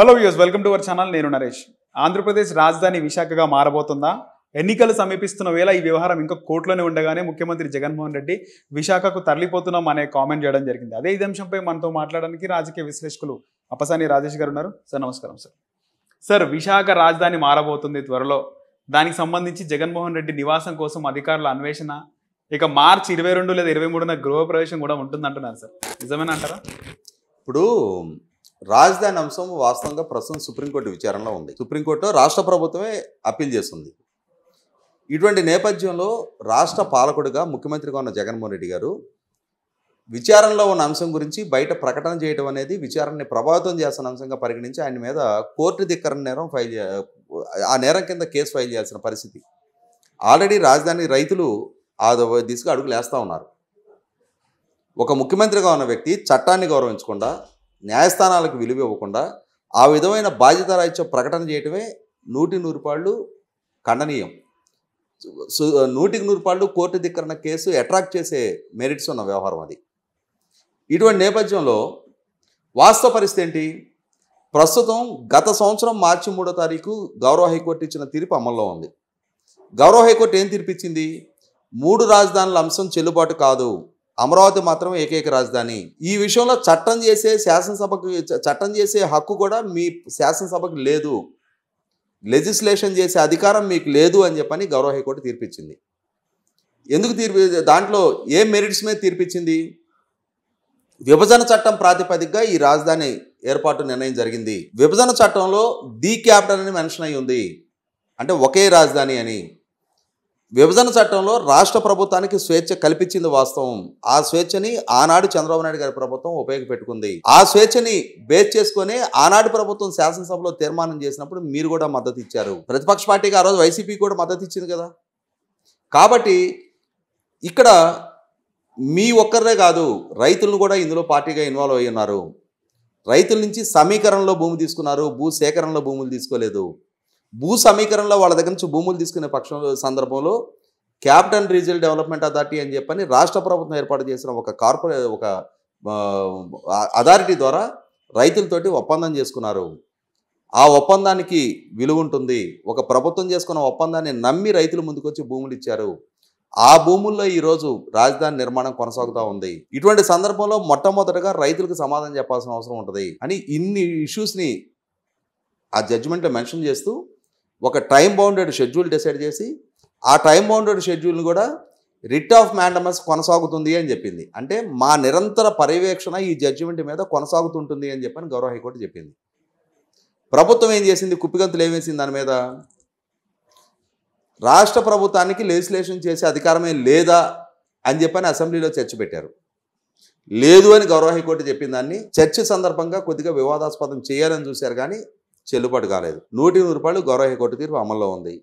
hello use welcome to our channel నేను నరేష్ ఆంధ్రప్రదేశ్ రాజధాని విశాఖగా మారబోతుందా ఎన్నికలు సమీపిస్తున్న వేళ ఈ వ్యవహారం ఇంకా కోర్టులోనే ఉండగానే ముఖ్యమంత్రి జగన్మోహన్ రెడ్డి విశాఖకు తరలిపోతున్నాం అనే కామెంట్ చేయడం జరిగింది అదే ఇది అంశంపై మనతో మాట్లాడడానికి రాజకీయ విశ్లేషకులు అప్పసాని రాజేష్ గారు ఉన్నారు సార్ నమస్కారం సార్ సార్ విశాఖ రాజధాని మారబోతుంది త్వరలో దానికి సంబంధించి జగన్మోహన్ రెడ్డి నివాసం కోసం అధికారుల అన్వేషణ ఇక మార్చి ఇరవై రెండు లేదా ఇరవై మూడున గృహప్రవేశం కూడా ఉంటుందంటున్నారు సార్ నిజమేనంటారా ఇప్పుడు రాజధాని అంశం వాస్తవంగా ప్రస్తుతం సుప్రీంకోర్టు విచారణలో ఉంది సుప్రీంకోర్టు రాష్ట్ర ప్రభుత్వమే అప్పీల్ చేస్తుంది ఇటువంటి నేపథ్యంలో రాష్ట్ర పాలకుడిగా ముఖ్యమంత్రిగా ఉన్న జగన్మోహన్ రెడ్డి గారు విచారణలో ఉన్న అంశం గురించి బయట ప్రకటన చేయడం అనేది విచారణని ప్రభావితం చేస్తున్న అంశంగా పరిగణించి ఆయన మీద కోర్టు ధిక్కరణ నేరం ఫైల్ ఆ నేరం కింద కేసు ఫైల్ చేయాల్సిన పరిస్థితి ఆల్రెడీ రాజధాని రైతులు ఆ దిశగా అడుగులేస్తూ ఉన్నారు ఒక ముఖ్యమంత్రిగా ఉన్న వ్యక్తి చట్టాన్ని గౌరవించకుండా న్యాయస్థానాలకు విలువ ఇవ్వకుండా ఆ విధమైన బాధ్యత బాధ్యతారాహిత్య ప్రకటన చేయటమే నూటి నూరుపాళ్ళు ఖండనీయం నూటికి నూరుపాళ్ళు కోర్టు ధిక్కరణ కేసు అట్రాక్ట్ చేసే మెరిట్స్ ఉన్న వ్యవహారం అది ఇటువంటి నేపథ్యంలో వాస్తవ పరిస్థితి ఏంటి ప్రస్తుతం గత సంవత్సరం మార్చి మూడో తారీఖు గౌరవ హైకోర్టు ఇచ్చిన తీర్పు అమల్లో ఉంది గౌరవ హైకోర్టు ఏం తీర్పిచ్చింది మూడు రాజధానుల అంశం చెల్లుబాటు కాదు అమరావతి మాత్రమే ఏకైక రాజధాని ఈ విషయంలో చట్టం చేసే శాసనసభకు చట్టం చేసే హక్కు కూడా మీ శాసనసభకు లేదు లెజిస్లేషన్ చేసే అధికారం మీకు లేదు అని చెప్పని గౌరవ హైకోర్టు తీర్పిచ్చింది ఎందుకు తీర్పి దాంట్లో ఏ మెరిట్స్ మీద తీర్పిచ్చింది విభజన చట్టం ప్రాతిపదికగా ఈ రాజధాని ఏర్పాటు నిర్ణయం జరిగింది విభజన చట్టంలో ది క్యాపిటల్ అని మెన్షన్ అయి ఉంది అంటే ఒకే రాజధాని అని విభజన చట్టంలో రాష్ట్ర ప్రభుత్వానికి స్వేచ్ఛ కల్పించింది వాస్తవం ఆ స్వేచ్ఛని ఆనాడు చంద్రబాబు నాయుడు గారి ప్రభుత్వం ఉపయోగపెట్టుకుంది ఆ స్వేచ్ఛని బేస్ చేసుకుని ఆనాడు ప్రభుత్వం శాసనసభలో తీర్మానం చేసినప్పుడు మీరు కూడా మద్దతు ఇచ్చారు ప్రతిపక్ష పార్టీకి ఆ రోజు వైసీపీ కూడా మద్దతు ఇచ్చింది కదా కాబట్టి ఇక్కడ మీ ఒక్కరే కాదు రైతులను కూడా ఇందులో పార్టీగా ఇన్వాల్వ్ అయ్యి ఉన్నారు రైతుల నుంచి సమీకరణలో భూమి తీసుకున్నారు భూ సేకరణలో భూములు తీసుకోలేదు భూ సమీకరణలో వాళ్ళ దగ్గర నుంచి భూములు తీసుకునే పక్షంలో సందర్భంలో క్యాపిటల్ రీజనల్ డెవలప్మెంట్ అథారిటీ అని చెప్పని రాష్ట్ర ప్రభుత్వం ఏర్పాటు చేసిన ఒక కార్పొరే ఒక అథారిటీ ద్వారా రైతులతోటి ఒప్పందం చేసుకున్నారు ఆ ఒప్పందానికి విలువ ఉంటుంది ఒక ప్రభుత్వం చేసుకున్న ఒప్పందాన్ని నమ్మి రైతులు ముందుకొచ్చి భూములు ఇచ్చారు ఆ భూముల్లో ఈరోజు రాజధాని నిర్మాణం కొనసాగుతూ ఉంది ఇటువంటి సందర్భంలో మొట్టమొదటగా రైతులకు సమాధానం చెప్పాల్సిన అవసరం ఉంటుంది అని ఇన్ని ఇష్యూస్ని ఆ జడ్జిమెంట్లో మెన్షన్ చేస్తూ ఒక టైం బౌండెడ్ షెడ్యూల్ డిసైడ్ చేసి ఆ టైం బౌండెడ్ షెడ్యూల్ని కూడా రిట్ ఆఫ్ మ్యాండమస్ కొనసాగుతుంది అని చెప్పింది అంటే మా నిరంతర పర్యవేక్షణ ఈ జడ్జిమెంట్ మీద కొనసాగుతుంటుంది అని చెప్పని గౌరవ హైకోర్టు చెప్పింది ప్రభుత్వం ఏం చేసింది కుప్పిగంతులు ఏమేసింది దాని మీద రాష్ట్ర ప్రభుత్వానికి లెజిస్లేషన్ చేసే అధికారమే లేదా అని చెప్పని అసెంబ్లీలో చర్చ పెట్టారు లేదు అని గౌరవ హైకోర్టు చెప్పిన దాన్ని చర్చ సందర్భంగా కొద్దిగా వివాదాస్పదం చేయాలని చూశారు కానీ చెల్లుబాటు కాలేదు నూటి నూరు రూపాయలు గౌరవ హైకోర్టు తీర్పు అమల్లో ఉంది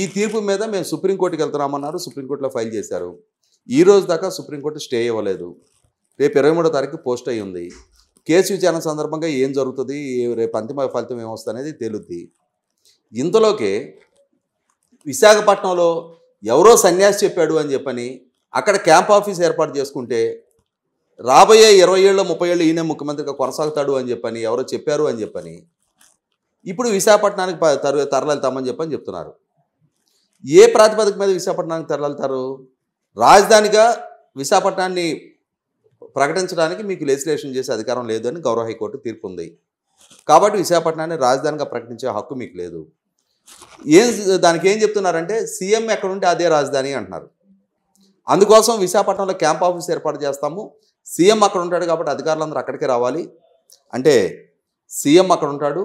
ఈ తీర్పు మీద మేము సుప్రీంకోర్టుకి వెళ్తున్నామన్నారు సుప్రీంకోర్టులో ఫైల్ చేశారు ఈ రోజు దాకా సుప్రీంకోర్టు స్టే ఇవ్వలేదు రేపు ఇరవై మూడో తారీఖు పోస్ట్ అయ్యి ఉంది కేసు విచారణ సందర్భంగా ఏం జరుగుతుంది రేపు అంతిమ ఫలితం అనేది తేలుద్ది ఇంతలోకే విశాఖపట్నంలో ఎవరో సన్యాసి చెప్పాడు అని చెప్పని అక్కడ క్యాంప్ ఆఫీస్ ఏర్పాటు చేసుకుంటే రాబోయే ఇరవై ఏళ్ళు ముప్పై ఏళ్ళు ఈయన ముఖ్యమంత్రిగా కొనసాగుతాడు అని చెప్పని ఎవరో చెప్పారు అని చెప్పని ఇప్పుడు విశాఖపట్నానికి తరు తరలితామని చెప్పని చెప్తున్నారు ఏ ప్రాతిపదిక మీద విశాఖపట్నానికి తరలితారు రాజధానిగా విశాఖపట్నాన్ని ప్రకటించడానికి మీకు లెజిస్లేషన్ చేసే అధికారం లేదు అని గౌరవ హైకోర్టు తీర్పు ఉంది కాబట్టి విశాఖపట్నాన్ని రాజధానిగా ప్రకటించే హక్కు మీకు లేదు ఏం దానికి ఏం చెప్తున్నారంటే సీఎం ఎక్కడ ఉంటే అదే రాజధాని అంటున్నారు అందుకోసం విశాఖపట్నంలో క్యాంప్ ఆఫీస్ ఏర్పాటు చేస్తాము సీఎం అక్కడ ఉంటాడు కాబట్టి అధికారులందరూ అక్కడికే రావాలి అంటే సీఎం అక్కడ ఉంటాడు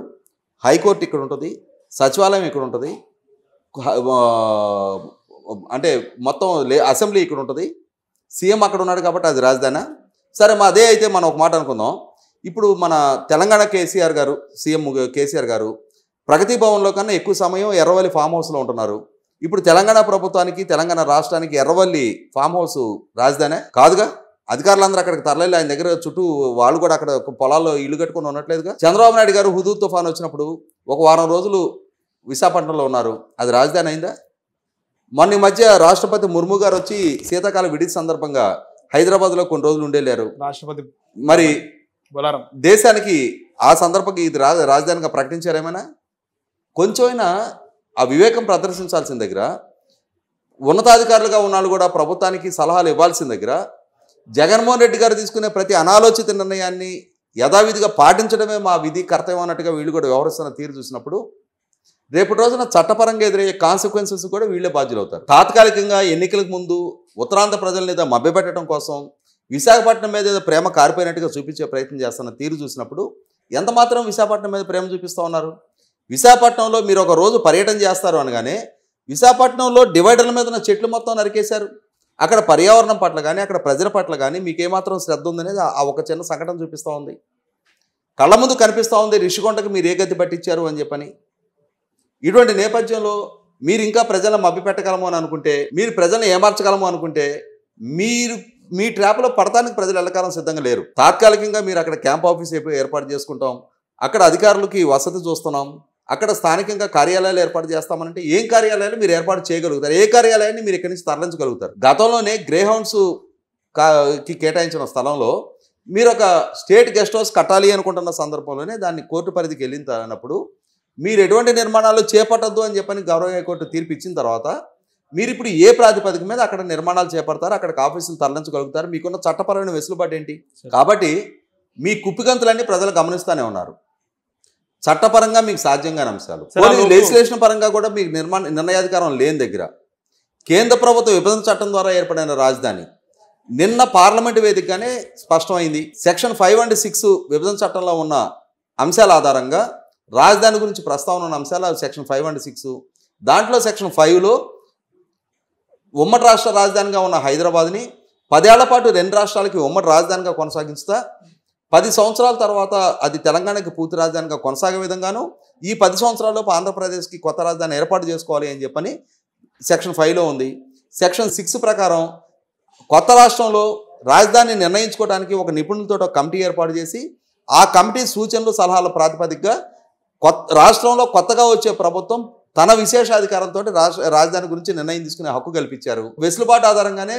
హైకోర్టు ఇక్కడ ఉంటుంది సచివాలయం ఇక్కడ ఉంటుంది అంటే మొత్తం లే అసెంబ్లీ ఇక్కడ ఉంటుంది సీఎం అక్కడ ఉన్నాడు కాబట్టి అది రాజధాని సరే మా అదే అయితే మనం ఒక మాట అనుకుందాం ఇప్పుడు మన తెలంగాణ కేసీఆర్ గారు సీఎం కేసీఆర్ గారు ప్రగతి భవన్లో కన్నా ఎక్కువ సమయం ఎర్రవల్లి ఫామ్ హౌస్లో ఉంటున్నారు ఇప్పుడు తెలంగాణ ప్రభుత్వానికి తెలంగాణ రాష్ట్రానికి ఎర్రవల్లి ఫామ్ హౌస్ రాజధానే కాదుగా అధికారులందరూ అక్కడికి తరలేదు ఆయన దగ్గర చుట్టూ వాళ్ళు కూడా అక్కడ పొలాల్లో ఇల్లు కట్టుకుని ఉన్నట్లేదుగా చంద్రబాబు నాయుడు గారు హుదూ తుఫాన్ వచ్చినప్పుడు ఒక వారం రోజులు విశాఖపట్నంలో ఉన్నారు అది రాజధాని అయిందా మొన్న మధ్య రాష్ట్రపతి ముర్ము గారు వచ్చి శీతాకాల విడిది సందర్భంగా హైదరాబాద్లో కొన్ని రోజులు ఉండేలేరు రాష్ట్రపతి మరి దేశానికి ఆ సందర్భంగా ఇది రాజ రాజధానిగా ప్రకటించారేమైనా కొంచెమైనా ఆ వివేకం ప్రదర్శించాల్సిన దగ్గర ఉన్నతాధికారులుగా ఉన్నాళ్ళు కూడా ప్రభుత్వానికి సలహాలు ఇవ్వాల్సిన దగ్గర జగన్మోహన్ రెడ్డి గారు తీసుకునే ప్రతి అనాలోచిత నిర్ణయాన్ని యథావిధిగా పాటించడమే మా విధి కర్తవ్యం అన్నట్టుగా వీళ్ళు కూడా వ్యవహరిస్తున్న తీరు చూసినప్పుడు రేపటి రోజున చట్టపరంగా ఎదురయ్యే కాన్సిక్వెన్సెస్ కూడా వీళ్ళే బాధ్యులవుతారు తాత్కాలికంగా ఎన్నికలకు ముందు ఉత్తరాంధ్ర ప్రజల మీద మభ్యపెట్టడం కోసం విశాఖపట్నం మీద ఏదో ప్రేమ కారిపోయినట్టుగా చూపించే ప్రయత్నం చేస్తున్న తీరు చూసినప్పుడు ఎంత మాత్రం విశాఖపట్నం మీద ప్రేమ చూపిస్తూ ఉన్నారు విశాఖపట్నంలో మీరు ఒక రోజు పర్యటన చేస్తారు అనగానే విశాఖపట్నంలో డివైడర్ల మీద ఉన్న చెట్లు మొత్తం నరికేశారు అక్కడ పర్యావరణం పట్ల కానీ అక్కడ ప్రజల పట్ల కానీ మీకేమాత్రం శ్రద్ధ ఉందనేది ఆ ఒక చిన్న సంఘటన చూపిస్తూ ఉంది కళ్ళ ముందు కనిపిస్తూ ఉంది రిషికొండకు మీరు ఏ గతి పట్టించారు అని చెప్పని ఇటువంటి నేపథ్యంలో మీరు ఇంకా ప్రజలను మభ్యపెట్టగలము అని అనుకుంటే మీరు ప్రజలను ఏమార్చగలము అనుకుంటే మీరు మీ ట్రాప్లో పడటానికి ప్రజలు వెళ్ళకాలం సిద్ధంగా లేరు తాత్కాలికంగా మీరు అక్కడ క్యాంప్ ఆఫీస్ ఏర్పాటు చేసుకుంటాం అక్కడ అధికారులకి వసతి చూస్తున్నాం అక్కడ స్థానికంగా కార్యాలయాలు ఏర్పాటు చేస్తామనంటే ఏం కార్యాలయాలు మీరు ఏర్పాటు చేయగలుగుతారు ఏ కార్యాలయాన్ని మీరు ఇక్కడి నుంచి తరలించగలుగుతారు గతంలోనే గ్రే హౌండ్స్ కి కేటాయించిన స్థలంలో మీరు ఒక స్టేట్ గెస్ట్ హౌస్ కట్టాలి అనుకుంటున్న సందర్భంలోనే దాన్ని కోర్టు పరిధికి వెళ్ళిన మీరు ఎటువంటి నిర్మాణాలు చేపట్టద్దు అని చెప్పని గౌరవ కోర్టు తీర్పు ఇచ్చిన తర్వాత మీరు ఇప్పుడు ఏ ప్రాతిపదిక మీద అక్కడ నిర్మాణాలు చేపడతారు అక్కడికి ఆఫీసులు తరలించగలుగుతారు మీకున్న చట్టపరమైన వెసులుబాటు ఏంటి కాబట్టి మీ కుప్పిగంతులన్నీ ప్రజలు గమనిస్తూనే ఉన్నారు చట్టపరంగా మీకు సాధ్యం కాని అంశాలు లెజిస్లేషన్ పరంగా కూడా మీకు నిర్మాణ నిర్ణయాధికారం లేని దగ్గర కేంద్ర ప్రభుత్వ విభజన చట్టం ద్వారా ఏర్పడిన రాజధాని నిన్న పార్లమెంట్ వేదికగానే స్పష్టమైంది సెక్షన్ ఫైవ్ అండ్ సిక్స్ విభజన చట్టంలో ఉన్న అంశాల ఆధారంగా రాజధాని గురించి ప్రస్తావన ఉన్న అంశాలు సెక్షన్ ఫైవ్ అండ్ సిక్స్ దాంట్లో సెక్షన్ ఫైవ్లో ఉమ్మడి రాష్ట్ర రాజధానిగా ఉన్న హైదరాబాద్ని పదేళ్ల పాటు రెండు రాష్ట్రాలకి ఉమ్మడి రాజధానిగా కొనసాగించుతా పది సంవత్సరాల తర్వాత అది తెలంగాణకి పూర్తి రాజధానిగా కొనసాగే విధంగాను ఈ పది సంవత్సరాల్లోపు ఆంధ్రప్రదేశ్కి కొత్త రాజధాని ఏర్పాటు చేసుకోవాలి అని చెప్పని సెక్షన్ ఫైవ్లో ఉంది సెక్షన్ సిక్స్ ప్రకారం కొత్త రాష్ట్రంలో రాజధాని నిర్ణయించుకోవడానికి ఒక నిపుణులతో ఒక కమిటీ ఏర్పాటు చేసి ఆ కమిటీ సూచనలు సలహాల ప్రాతిపదికగా కొత్త రాష్ట్రంలో కొత్తగా వచ్చే ప్రభుత్వం తన విశేషాధికారంతో రాజధాని గురించి నిర్ణయం తీసుకునే హక్కు కల్పించారు వెసులుబాటు ఆధారంగానే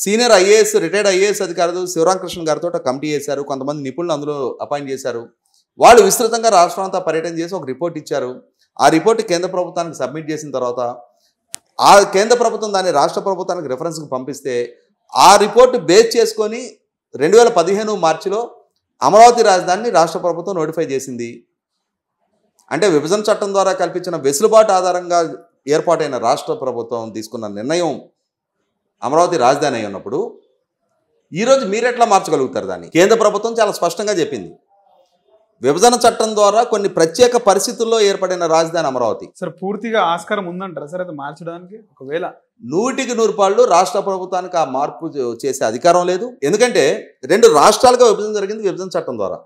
సీనియర్ ఐఏఎస్ రిటైర్డ్ ఐఏఎస్ అధికారులు శివరామకృష్ణ గారితో కమిటీ చేశారు కొంతమంది నిపుణులు అందులో అపాయింట్ చేశారు వాళ్ళు విస్తృతంగా రాష్ట్రమంతా పర్యటన చేసి ఒక రిపోర్ట్ ఇచ్చారు ఆ రిపోర్ట్ కేంద్ర ప్రభుత్వానికి సబ్మిట్ చేసిన తర్వాత ఆ కేంద్ర ప్రభుత్వం దాన్ని రాష్ట్ర ప్రభుత్వానికి రిఫరెన్స్కి పంపిస్తే ఆ రిపోర్ట్ బేస్ చేసుకొని రెండు వేల పదిహేను మార్చిలో అమరావతి రాజధానిని రాష్ట్ర ప్రభుత్వం నోటిఫై చేసింది అంటే విభజన చట్టం ద్వారా కల్పించిన వెసులుబాటు ఆధారంగా ఏర్పాటైన రాష్ట్ర ప్రభుత్వం తీసుకున్న నిర్ణయం అమరావతి రాజధాని అయి ఉన్నప్పుడు ఈరోజు మీరెట్లా మార్చగలుగుతారు దాన్ని కేంద్ర ప్రభుత్వం చాలా స్పష్టంగా చెప్పింది విభజన చట్టం ద్వారా కొన్ని ప్రత్యేక పరిస్థితుల్లో ఏర్పడిన రాజధాని అమరావతి సార్ పూర్తిగా ఆస్కారం ఉందంటారా సార్ అది మార్చడానికి ఒకవేళ నూటికి నూరు పాళ్ళు రాష్ట్ర ప్రభుత్వానికి ఆ మార్పు చేసే అధికారం లేదు ఎందుకంటే రెండు రాష్ట్రాలుగా విభజన జరిగింది విభజన చట్టం ద్వారా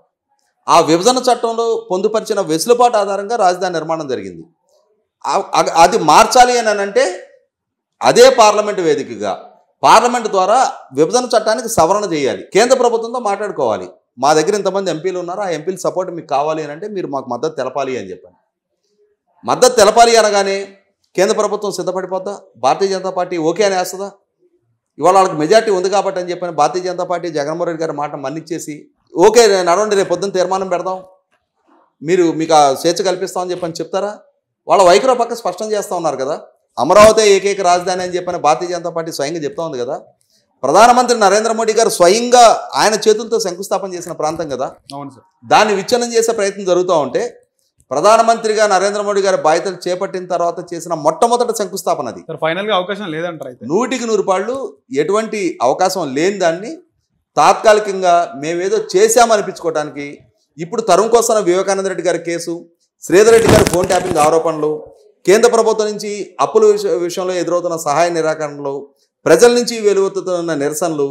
ఆ విభజన చట్టంలో పొందుపరిచిన వెసులుబాటు ఆధారంగా రాజధాని నిర్మాణం జరిగింది అది మార్చాలి అని అంటే అదే పార్లమెంటు వేదికగా పార్లమెంట్ ద్వారా విభజన చట్టానికి సవరణ చేయాలి కేంద్ర ప్రభుత్వంతో మాట్లాడుకోవాలి మా దగ్గర ఇంతమంది ఎంపీలు ఉన్నారు ఆ ఎంపీల సపోర్ట్ మీకు కావాలి అని అంటే మీరు మాకు మద్దతు తెలపాలి అని చెప్పాను మద్దతు తెలపాలి అనగానే కేంద్ర ప్రభుత్వం సిద్ధపడిపోద్దా భారతీయ జనతా పార్టీ ఓకే అని వేస్తుందా ఇవాళ వాళ్ళకి మెజార్టీ ఉంది కాబట్టి అని చెప్పిన భారతీయ జనతా పార్టీ జగన్మోహన్ రెడ్డి గారి మాట మన్నిచ్చేసి ఓకే నడవండి రేపు పొద్దున్న తీర్మానం పెడదాం మీరు మీకు ఆ స్వేచ్ఛ కల్పిస్తామని చెప్పని చెప్తారా వాళ్ళ వైఖరి పక్క స్పష్టం చేస్తూ ఉన్నారు కదా అమరావతి ఏకైక రాజధాని అని చెప్పని భారతీయ జనతా పార్టీ స్వయంగా చెప్తా ఉంది కదా ప్రధానమంత్రి నరేంద్ర మోడీ గారు స్వయంగా ఆయన చేతులతో శంకుస్థాపన చేసిన ప్రాంతం కదా అవును సార్ దాన్ని విచ్ఛిన్నం చేసే ప్రయత్నం జరుగుతూ ఉంటే ప్రధానమంత్రిగా నరేంద్ర మోడీ గారు బాధ్యతలు చేపట్టిన తర్వాత చేసిన మొట్టమొదటి శంకుస్థాపన అది ఫైనల్గా అవకాశం లేదంటారు నూటికి నూరు పాళ్ళు ఎటువంటి అవకాశం లేని దాన్ని తాత్కాలికంగా మేమేదో చేశామనిపించుకోవడానికి ఇప్పుడు తరుణ్ కోసం వివేకానంద రెడ్డి గారి కేసు శ్రీధర్ రెడ్డి గారి ఫోన్ ట్యాపింగ్ ఆరోపణలు కేంద్ర ప్రభుత్వం నుంచి అప్పుల విషయంలో ఎదురవుతున్న సహాయ నిరాకరణలు ప్రజల నుంచి వెలువెత్తుతున్న నిరసనలు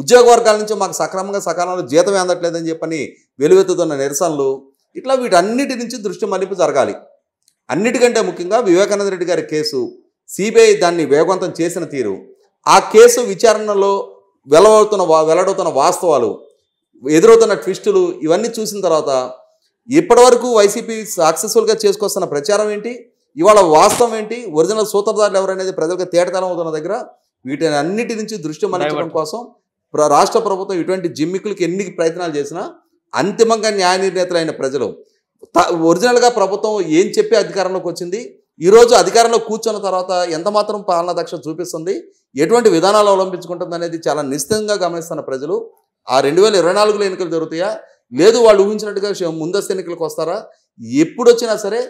ఉద్యోగ వర్గాల నుంచి మాకు సక్రమంగా సకాలంలో జీతం అందట్లేదని చెప్పని వెలువెత్తుతున్న నిరసనలు ఇట్లా వీటన్నిటి నుంచి దృష్టి మళ్లింపు జరగాలి అన్నిటికంటే ముఖ్యంగా వివేకానంద రెడ్డి గారి కేసు సిబిఐ దాన్ని వేగవంతం చేసిన తీరు ఆ కేసు విచారణలో వెలవడుతున్న వెల్లడవుతున్న వాస్తవాలు ఎదురవుతున్న ట్విస్టులు ఇవన్నీ చూసిన తర్వాత ఇప్పటివరకు వైసీపీ సక్సెస్ఫుల్గా చేసుకొస్తున్న ప్రచారం ఏంటి ఇవాళ వాస్తవం ఏంటి ఒరిజినల్ సూత్రధారులు ఎవరనేది ప్రజలకు తేటతనం అవుతున్న దగ్గర వీటిని అన్నిటి నుంచి దృష్టి మళ్లించడం కోసం రాష్ట్ర ప్రభుత్వం ఇటువంటి జిమ్మికులకి ఎన్ని ప్రయత్నాలు చేసినా అంతిమంగా న్యాయ నిర్ణేతలైన ప్రజలు ఒరిజినల్గా ప్రభుత్వం ఏం చెప్పి అధికారంలోకి వచ్చింది ఈరోజు అధికారంలో కూర్చున్న తర్వాత ఎంతమాత్రం పాలనా దక్ష చూపిస్తుంది ఎటువంటి విధానాలు అవలంబించుకుంటుంది అనేది చాలా నిశ్చితంగా గమనిస్తున్న ప్రజలు ఆ రెండు వేల ఇరవై నాలుగులో ఎన్నికలు జరుగుతాయా లేదు వాళ్ళు ఊహించినట్టుగా ముందస్తు ఎన్నికలకు వస్తారా ఎప్పుడు వచ్చినా సరే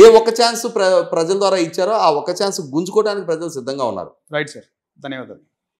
ఏ ఒక ఛాన్స్ ప్రజల ద్వారా ఇచ్చారో ఆ ఒక ఛాన్స్ గుంజుకోవడానికి ప్రజలు సిద్ధంగా ఉన్నారు రైట్ సార్ ధన్యవాదాలు